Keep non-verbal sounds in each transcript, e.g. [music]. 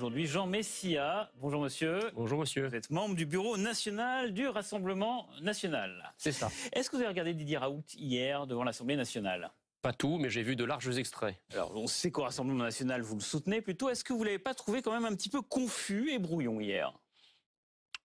Aujourd'hui, Jean Messia. Bonjour monsieur. Bonjour monsieur. Vous êtes membre du bureau national du Rassemblement national. C'est ça. Est-ce que vous avez regardé Didier Raoult hier devant l'Assemblée nationale Pas tout, mais j'ai vu de larges extraits. Alors, on sait qu'au Rassemblement national, vous le soutenez plutôt. Est-ce que vous l'avez pas trouvé quand même un petit peu confus et brouillon hier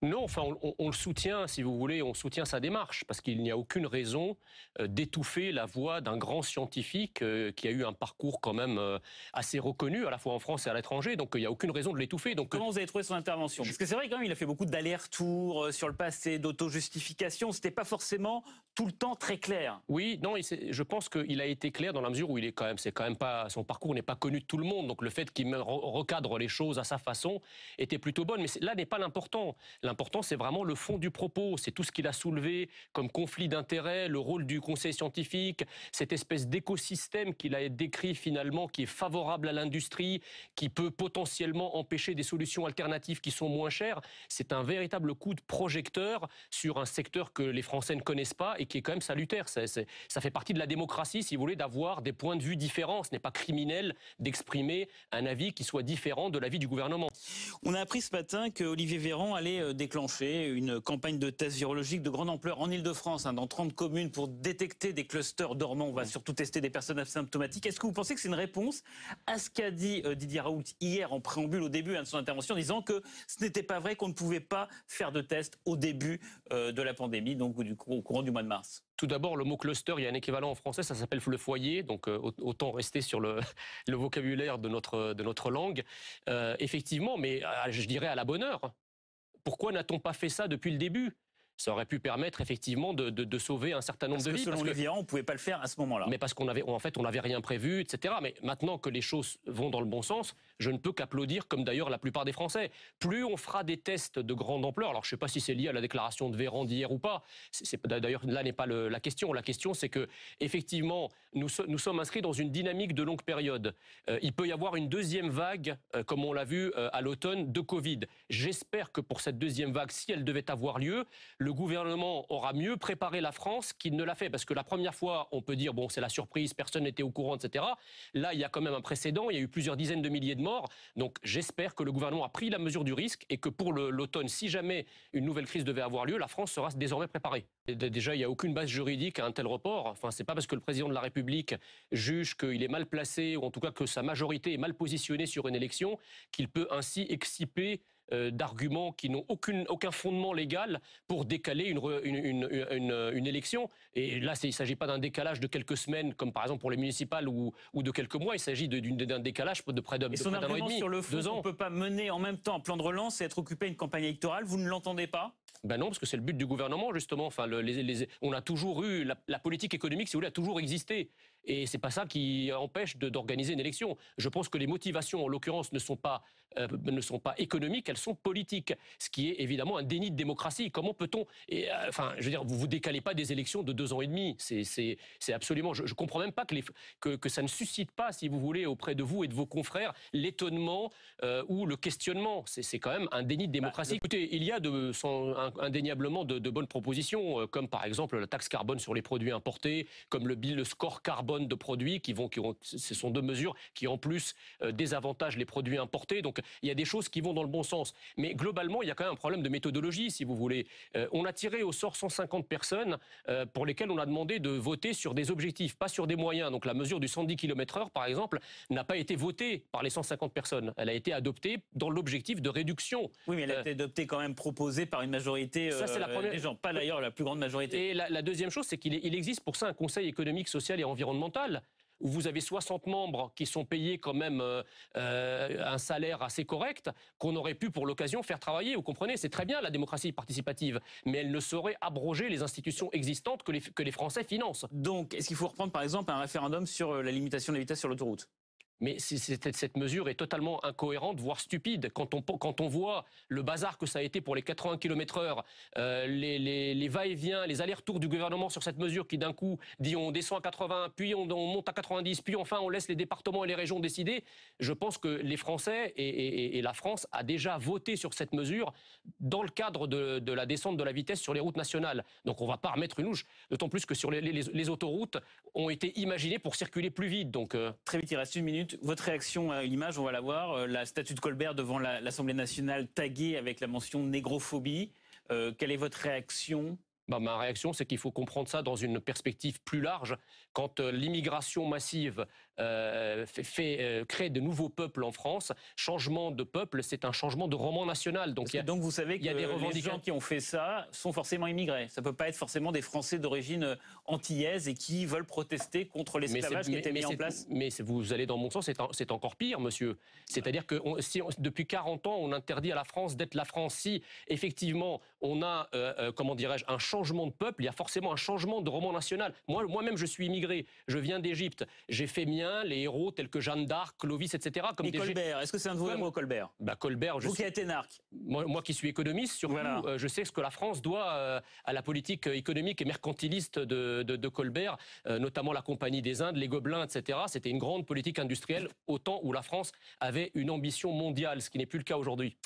non, enfin, on, le soutient, si vous voulez, on soutient sa démarche, parce qu'il n'y a aucune raison euh, d'étouffer la voix d'un grand scientifique euh, qui a eu un parcours quand même euh, assez reconnu, à la fois en France et à l'étranger, donc il n'y a aucune raison de l'étouffer. Donc Comment vous avez trouvé son intervention Parce que c'est vrai, quand même, il a fait beaucoup d'allers-retours sur le passé, d'auto-justification, c'était pas forcément tout le temps très clair. Oui, non, je pense qu'il a été clair dans la mesure où il est quand même, c'est quand même pas, son parcours n'est pas connu de tout le monde, donc le fait qu'il recadre les choses à sa façon était plutôt bonne, mais là n'est pas l'important. L'important, c'est vraiment le fond du propos, c'est tout ce qu'il a soulevé comme conflit d'intérêts, le rôle du conseil scientifique, cette espèce d'écosystème qu'il a décrit finalement, qui est favorable à l'industrie, qui peut potentiellement empêcher des solutions alternatives qui sont moins chères. C'est un véritable coup de projecteur sur un secteur que les Français ne connaissent pas et qui est quand même salutaire. Ça, ça fait partie de la démocratie, si vous voulez, d'avoir des points de vue différents. Ce n'est pas criminel d'exprimer un avis qui soit différent de l'avis du gouvernement. On a appris ce matin que Olivier Véran allait euh, déclencher une campagne de tests virologiques de grande ampleur en Ile-de-France, hein, dans 30 communes, pour détecter des clusters dormants. On va mmh. surtout tester des personnes asymptomatiques. Est-ce que vous pensez que c'est une réponse à ce qu'a dit euh, Didier Raoult hier en préambule au début hein, de son intervention, disant que ce n'était pas vrai, qu'on ne pouvait pas faire de tests au début euh, de la pandémie, donc du au courant du mois de mars tout d'abord, le mot cluster, il y a un équivalent en français, ça s'appelle le foyer, donc euh, autant rester sur [laughs] le, vocabulaire de notre, de notre langue. effectivement, mais je dirais à la bonne heure, pourquoi n'a-t-on pas fait ça depuis le début ça aurait pu permettre effectivement de, sauver un certain nombre de vies. Selon parce que, les on ne pouvait pas le faire à ce moment-là. Mais parce qu'on avait, en fait, on n'avait rien prévu, etc. Mais maintenant que les choses vont dans le bon sens, je ne peux qu'applaudir, comme d'ailleurs la plupart des Français. Plus on fera des tests de grande ampleur, alors je ne sais pas si c'est lié à la déclaration de Véran d'hier ou pas. d'ailleurs là n'est pas la question. La question c'est que effectivement nous, nous, sommes inscrits dans une dynamique de longue période. Euh, il peut y avoir une deuxième vague, euh, comme on l'a vu euh, à l'automne, de Covid. J'espère que pour cette deuxième vague, si elle devait avoir lieu, le gouvernement aura mieux préparé la France qu'il ne l'a fait. Parce que la première fois, on peut dire, bon, c'est la surprise, personne n'était au courant, etc. Là, il y a quand même un précédent, il y a eu plusieurs dizaines de milliers de morts. Donc j'espère que le gouvernement a pris la mesure du risque et que pour l'automne, si jamais une nouvelle crise devait avoir lieu, la France sera désormais préparée. Déjà, il n'y a aucune base juridique à un tel report. Enfin, n'est pas parce que le président de la République juge qu'il est mal placé, ou en tout cas que sa majorité est mal positionnée sur une élection, qu'il peut ainsi exciper euh, d'arguments qui n'ont aucun fondement légal pour décaler une, une, élection. Et là, il ne s'agit pas d'un décalage de quelques semaines, comme par exemple pour les municipales ou, de quelques mois. Il s'agit d'un décalage de près d'un an et demi, sur le fond, On ne peut pas mener en même temps un plan de relance et être occupé à une campagne électorale. Vous ne l'entendez pas ben non, parce que c'est le but du gouvernement, justement. Enfin, on a toujours eu, la, la politique économique, si vous voulez, a toujours existé. Et c'est pas ça qui empêche d'organiser une élection. Je pense que les motivations, en l'occurrence, ne sont pas euh, ne sont pas économiques, elles sont politiques. Ce qui est évidemment un déni de démocratie. Comment peut-on euh, Enfin, je veux dire, vous vous décalez pas des élections de deux ans et demi. C'est absolument. Je, je, comprends même pas que, que, ça ne suscite pas, si vous voulez, auprès de vous et de vos confrères, l'étonnement euh, ou le questionnement. C'est quand même un déni de bah, démocratie. Écoutez, il y a de, indéniablement de, de bonnes propositions, comme par exemple la taxe carbone sur les produits importés, comme le bill, le score carbone de produits qui vont, qui ce sont deux mesures qui en plus euh, désavantagent les produits importés. Donc il y a des choses qui vont dans le bon sens. Mais globalement, il y a quand même un problème de méthodologie, si vous voulez. Euh, on a tiré au sort 150 personnes euh, pour lesquelles on a demandé de voter sur des objectifs, pas sur des moyens. Donc la mesure du 110 km/h, par exemple, n'a pas été votée par les 150 personnes. Elle a été adoptée dans l'objectif de réduction. Oui, mais elle a été adoptée quand même proposée par une majorité des gens, pas d'ailleurs la plus grande majorité. Et la, deuxième chose, c'est qu'il existe pour ça un Conseil économique, social et environnemental où vous avez 60 membres qui sont payés quand même euh, euh, un salaire assez correct, qu'on aurait pu pour l'occasion faire travailler. Vous comprenez, c'est très bien la démocratie participative, mais elle ne saurait abroger les institutions existantes que les, que les Français financent. Donc, est-ce qu'il faut reprendre par exemple un référendum sur euh, la limitation de la vitesse sur l'autoroute mais cette mesure est totalement incohérente, voire stupide. Quand on, quand on voit le bazar que ça a été pour les 80 km/h, euh, les, va-et-vient, les allers-retours du gouvernement sur cette mesure qui d'un coup dit on descend à 80, puis on, monte à 90, puis enfin on laisse les départements et les régions décider, je pense que les Français et, la France a déjà voté sur cette mesure dans le cadre de, la descente de la vitesse sur les routes nationales. Donc on ne va pas remettre une louche, d'autant plus que sur les, autoroutes ont été imaginées pour circuler plus vite. Donc euh, Très vite, il reste une minute. Votre réaction à l'image, on va la voir. Euh, la statue de Colbert devant l'Assemblée nationale taguée avec la mention négrophobie. Euh, quelle est votre réaction bah, ma réaction, c'est qu'il faut comprendre ça dans une perspective plus large. Quand euh, l'immigration massive euh, fait, euh, crée de nouveaux peuples en France, changement de peuple, c'est un changement de roman national. Donc, donc vous savez qu'il y a des les gens qui ont fait ça sont forcément immigrés. Ça peut pas être forcément des Français d'origine antillaise et qui veulent protester contre l'esclavage qui était mis en place. Mais vous allez dans mon sens, c'est encore pire, monsieur. C'est-à-dire que si depuis 40 ans, on interdit à la France d'être la France. Si effectivement on a, comment dirais-je, un changement changement de peuple, il y a forcément un changement de roman national. Moi, moi-même, je suis immigré, je viens d'Égypte, j'ai fait mien les héros tels que Jeanne d'Arc, Clovis, etc. Comme Et Colbert, est-ce que c'est un de vos Colbert bah, Colbert, je Vous qui êtes énarque. Moi, qui suis économiste, surtout, euh, je sais ce que la France doit euh, à la politique euh, économique et mercantiliste de, Colbert, notamment la Compagnie des Indes, les Gobelins, etc. C'était une grande politique industrielle au temps où la France avait une ambition mondiale, ce qui n'est plus le cas aujourd'hui.